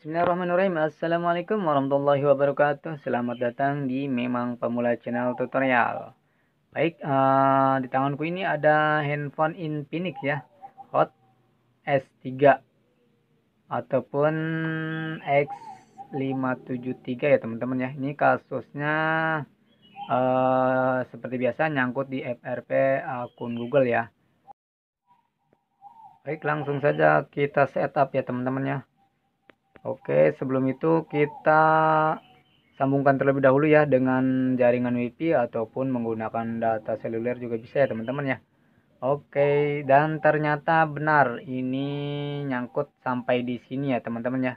Bismillahirrahmanirrahim Assalamualaikum warahmatullahi wabarakatuh Selamat datang di Memang Pemula Channel Tutorial Baik, uh, di tanganku ini ada handphone Infinix ya Hot S3 Ataupun X573 ya teman-teman ya Ini kasusnya uh, seperti biasa nyangkut di FRP akun Google ya Baik, langsung saja kita setup ya teman-teman ya Oke, sebelum itu kita sambungkan terlebih dahulu ya dengan jaringan WiFi ataupun menggunakan data seluler juga bisa ya teman-teman ya. Oke, dan ternyata benar ini nyangkut sampai di sini ya teman-teman ya.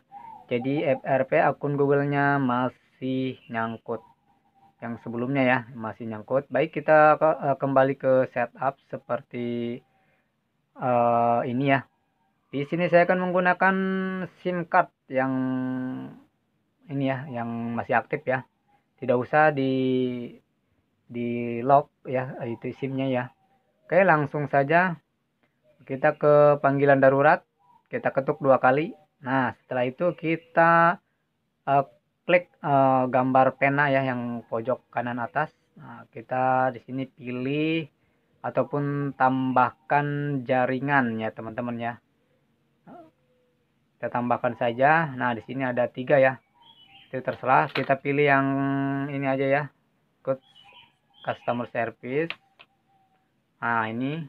Jadi FRP akun Google-nya masih nyangkut yang sebelumnya ya, masih nyangkut. Baik, kita eh, kembali ke setup seperti uh, ini ya. Di sini saya akan menggunakan SIM card yang ini ya, yang masih aktif ya. Tidak usah di di lock ya, itu simnya ya. Oke, langsung saja kita ke panggilan darurat. Kita ketuk dua kali. Nah, setelah itu kita uh, klik uh, gambar pena ya yang pojok kanan atas. Nah, kita di sini pilih ataupun tambahkan jaringan ya teman-teman ya kita tambahkan saja nah di sini ada tiga ya itu terserah kita pilih yang ini aja ya ikut customer service nah ini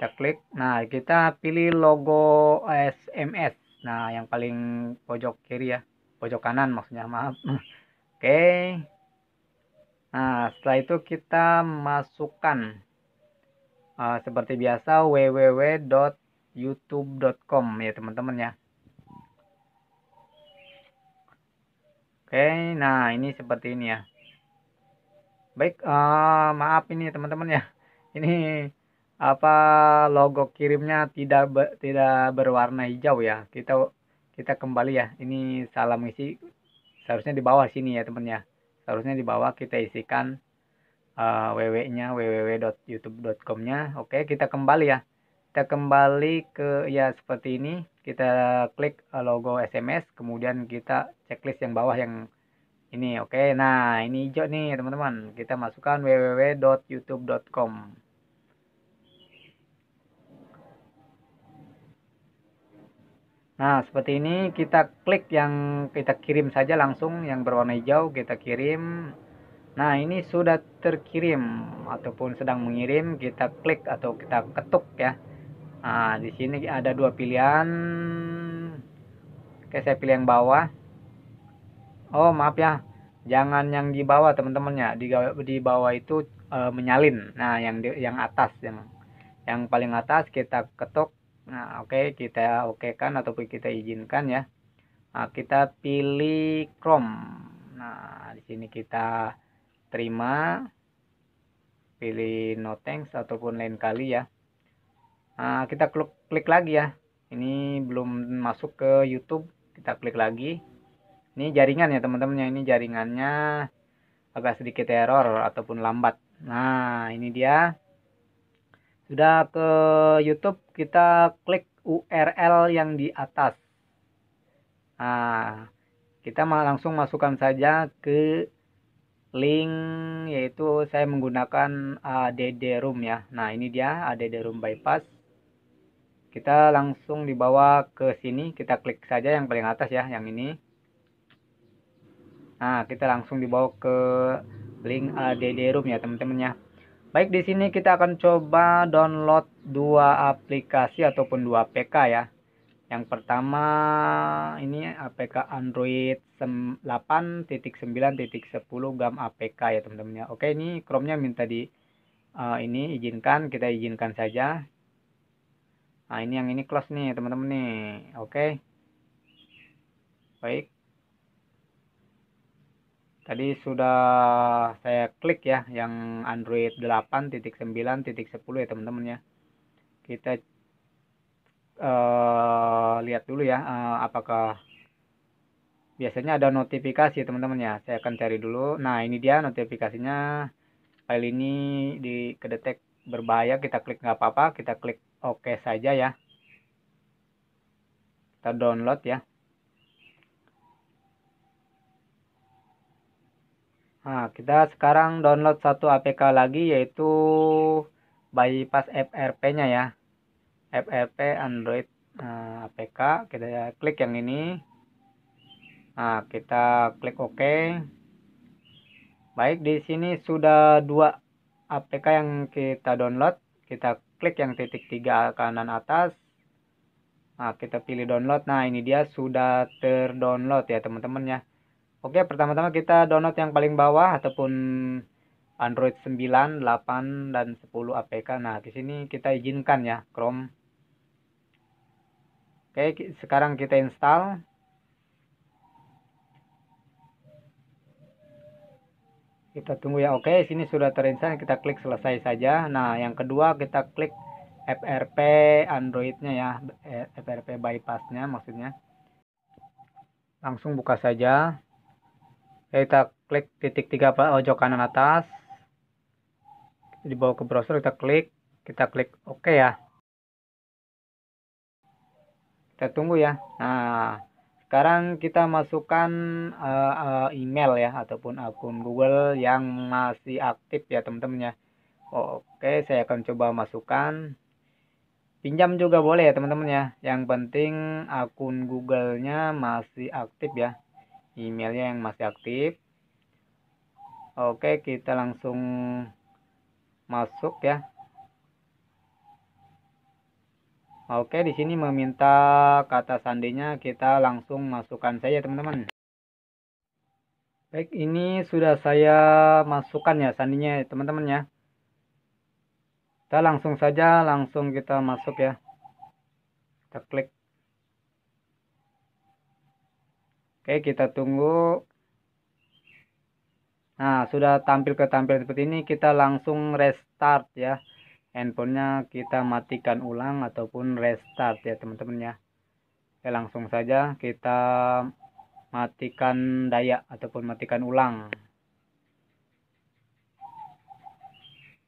kita klik nah kita pilih logo SMS nah yang paling pojok kiri ya pojok kanan maksudnya maaf oke okay. nah setelah itu kita masukkan uh, seperti biasa www youtube.com ya teman-teman ya oke nah ini seperti ini ya baik uh, maaf ini teman-teman ya ini apa logo kirimnya tidak be, tidak berwarna hijau ya kita kita kembali ya ini salam isi seharusnya di bawah sini ya teman ya seharusnya di bawah kita isikan uh, eh, ww www.youtube.com nya oke kita kembali ya kita kembali ke ya seperti ini kita klik eh, logo SMS kemudian kita checklist yang bawah yang ini oke okay. nah ini hijau nih teman-teman kita masukkan www.youtube.com nah seperti ini kita klik yang kita kirim saja langsung yang berwarna hijau kita kirim nah ini sudah terkirim ataupun sedang mengirim kita klik atau kita ketuk ya Nah, di sini ada dua pilihan. Oke, saya pilih yang bawah. Oh, maaf ya. Jangan yang di bawah, teman-teman ya. Di, di bawah itu e, menyalin. Nah, yang di, yang atas yang yang paling atas kita ketuk. Nah, oke, okay, kita oke okay kan ataupun kita izinkan ya. Nah, kita pilih Chrome. Nah, di sini kita terima pilih no thanks ataupun lain kali ya nah, kita klik klik lagi ya ini belum masuk ke YouTube kita klik lagi ini jaringan ya teman-teman ya ini jaringannya agak sedikit error ataupun lambat nah ini dia sudah ke YouTube kita klik URL yang di atas nah kita langsung masukkan saja ke link yaitu saya menggunakan ADD room ya nah ini dia ADD room bypass kita langsung dibawa ke sini kita klik saja yang paling atas ya yang ini nah kita langsung dibawa ke link ADD room ya teman-teman ya baik di sini kita akan coba download dua aplikasi ataupun dua APK ya yang pertama ini APK Android 8.9.10 gam APK ya teman-teman ya. Oke ini Chrome-nya minta di uh, ini izinkan kita izinkan saja. Nah, ini yang ini close nih, teman-teman nih. Oke. Baik. Tadi sudah saya klik ya yang Android 8.9.10 ya, teman-teman ya. Kita uh, lihat dulu ya uh, apakah biasanya ada notifikasi teman-teman ya saya akan cari dulu nah ini dia notifikasinya file ini di kedetek berbahaya kita klik nggak apa-apa kita klik oke saja ya kita download ya Nah, kita sekarang download satu APK lagi yaitu bypass FRP-nya ya. FRP Android uh, eh, APK, kita klik yang ini. Nah, kita klik OK. Baik, di sini sudah dua APK yang kita download. Kita klik yang titik tiga kanan atas nah kita pilih download nah ini dia sudah terdownload ya teman-teman ya oke pertama-tama kita download yang paling bawah ataupun Android 9, 8 dan 10 APK nah di sini kita izinkan ya Chrome oke sekarang kita install kita tunggu ya oke sini sudah terinstall kita klik selesai saja nah yang kedua kita klik FRP Androidnya ya FRP bypassnya maksudnya langsung buka saja kita klik titik tiga pojok kanan atas di bawah ke browser kita klik kita klik oke OK ya kita tunggu ya nah sekarang kita masukkan uh, uh, email ya ataupun akun Google yang masih aktif ya teman-teman ya. Oke, saya akan coba masukkan. Pinjam juga boleh ya teman-teman ya. Yang penting akun Google-nya masih aktif ya. Emailnya yang masih aktif. Oke, kita langsung masuk ya. Oke, di sini meminta kata sandinya kita langsung masukkan saja, teman-teman. Baik, ini sudah saya masukkan ya sandinya, teman-teman ya. Kita langsung saja, langsung kita masuk ya. Kita klik. Oke, kita tunggu. Nah, sudah tampil ke tampil seperti ini, kita langsung restart ya handphonenya kita matikan ulang ataupun restart ya teman-teman ya Oke, langsung saja kita matikan daya ataupun matikan ulang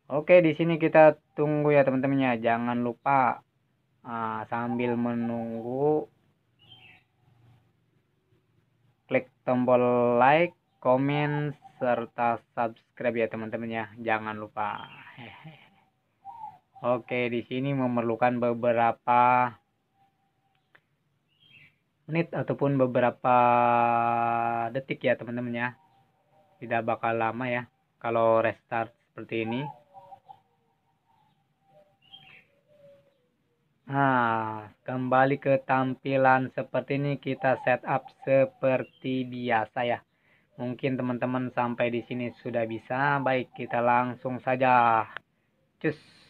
Oke di sini kita tunggu ya teman-teman ya jangan lupa nah, sambil menunggu klik tombol like comment serta subscribe ya teman-teman ya jangan lupa hehehe Oke, di sini memerlukan beberapa menit ataupun beberapa detik ya teman-teman ya. Tidak bakal lama ya kalau restart seperti ini. Nah, kembali ke tampilan seperti ini kita setup seperti biasa ya. Mungkin teman-teman sampai di sini sudah bisa. Baik, kita langsung saja. Cus.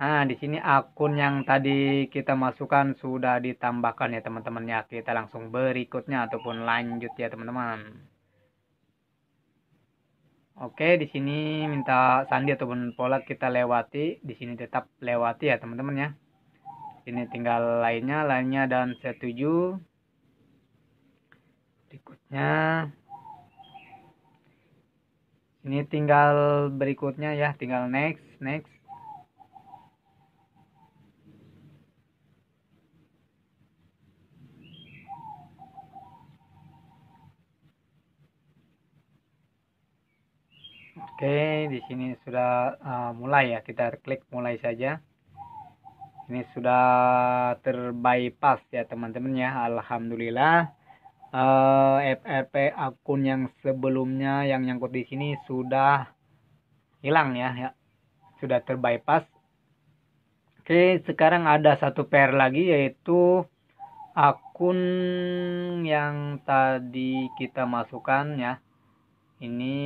Nah, di sini akun yang tadi kita masukkan sudah ditambahkan ya teman-teman ya. Kita langsung berikutnya ataupun lanjut ya teman-teman. Oke, di sini minta sandi ataupun pola kita lewati. Di sini tetap lewati ya teman-teman ya. Ini tinggal lainnya, lainnya dan setuju. Berikutnya. Ini tinggal berikutnya ya, tinggal next, next Oke, di sini sudah uh, mulai ya. Kita klik mulai saja. Ini sudah terbypass ya teman-teman ya. Alhamdulillah. Uh, eh, FRP akun yang sebelumnya yang nyangkut di sini sudah hilang ya, ya. Sudah terbypass. Oke, sekarang ada satu PR lagi yaitu akun yang tadi kita masukkan ya. Ini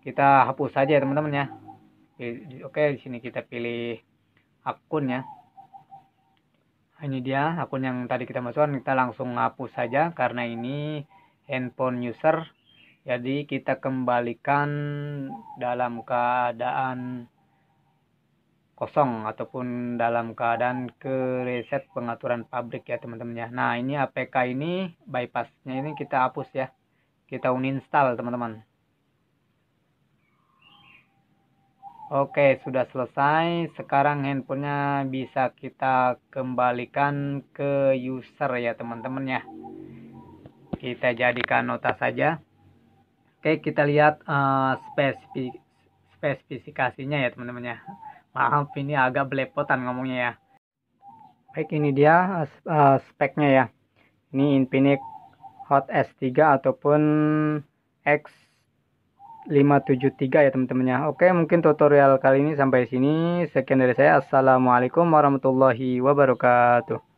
kita hapus saja teman-teman ya oke di sini kita pilih akun ya ini dia akun yang tadi kita masukkan kita langsung hapus saja karena ini handphone user jadi kita kembalikan dalam keadaan kosong ataupun dalam keadaan ke reset pengaturan pabrik ya teman-teman ya nah ini APK ini bypassnya ini kita hapus ya kita uninstall teman-teman Oke, sudah selesai. Sekarang handphonenya bisa kita kembalikan ke user ya teman-teman ya. Kita jadikan nota saja. Oke, kita lihat uh, eh, spesifik spesifikasinya ya teman-teman ya. Maaf, ini agak belepotan ngomongnya ya. Baik, ini dia uh, speknya ya. Ini Infinix Hot S3 ataupun X 573 ya teman-teman ya. Oke, mungkin tutorial kali ini sampai sini. Sekian dari saya. Assalamualaikum warahmatullahi wabarakatuh.